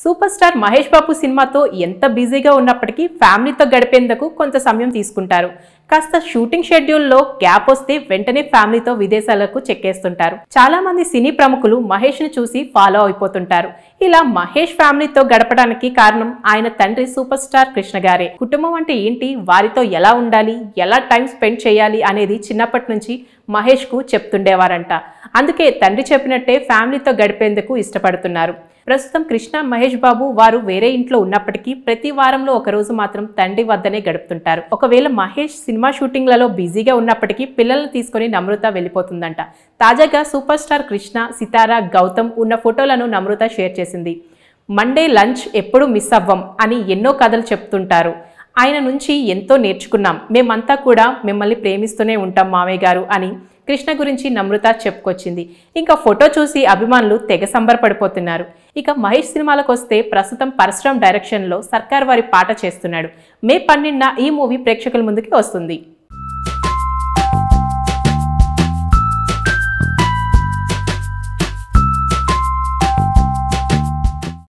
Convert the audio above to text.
super star Mahesh బాబు సినిమాతో ఎంత బిజీగా ఉన్నప్పటికీ ఫ్యామిలీతో గడిపేందుకు కొంత సమయం తీసుకుంటారు కాస్త షూటింగ్ షెడ్యూల్లో గ్యాప్ వస్తే వెంటనే ఫ్యామిలీతో విదేశాలకు చెక్కేస్తుంటారు చాలా మంది సినీ ప్రముఖులు మహేష్ ని చూసి ఫాలో అయిపోతుంటారు ఇలా మహేష్ ఫ్యామిలీతో గడపడానికి కారణం ఆయన తండ్రి సూపర్ స్టార్ కృష్ణ గారే కుటుంబం అంటే ఏంటి వారితో ఎలా ఉండాలి ఎలా టైం స్పెండ్ చేయాలి అనేది చిన్నప్పటి నుంచి మహేష్ కు చెప్తుండేవారంట అందుకే తండ్రి చెప్పినట్టే ఫ్యామిలీతో గడిపేందుకు ఇష్టపడుతున్నారు ప్రస్తుతం కృష్ణ మహేష్ బాబు వారు వేరే ఇంట్లో ఉన్నప్పటికీ ప్రతి వారంలో ఒకరోజు మాత్రం తండ్రి వద్దనే గడుపుతుంటారు ఒకవేళ మహేష్ సినిమా సినిమా షూటింగ్లలో బిజీగా ఉన్నప్పటికీ పిల్లల్ని తీసుకుని నమ్రత వెళ్ళిపోతుందంట తాజాగా సూపర్ స్టార్ కృష్ణ సితారా గౌతమ్ ఉన్న ఫోటోలను నమ్రత షేర్ చేసింది మండే లంచ్ ఎప్పుడు మిస్ అవ్వం అని ఎన్నో కథలు చెప్తుంటారు ఆయన నుంచి ఎంతో నేర్చుకున్నాం మేమంతా కూడా మిమ్మల్ని ప్రేమిస్తూనే ఉంటాం మావయ్య గారు అని కృష్ణ గురించి నమ్రత చెప్పుకొచ్చింది ఇంకా ఫోటో చూసి అభిమానులు తెగ సంబరపడిపోతున్నారు ఇక మహేష్ సినిమాలకు వస్తే ప్రస్తుతం పరశురామ్ డైరెక్షన్లో సర్కార్ వారి పాట చేస్తున్నాడు మే పన్నెండున ఈ మూవీ ప్రేక్షకుల ముందుకి వస్తుంది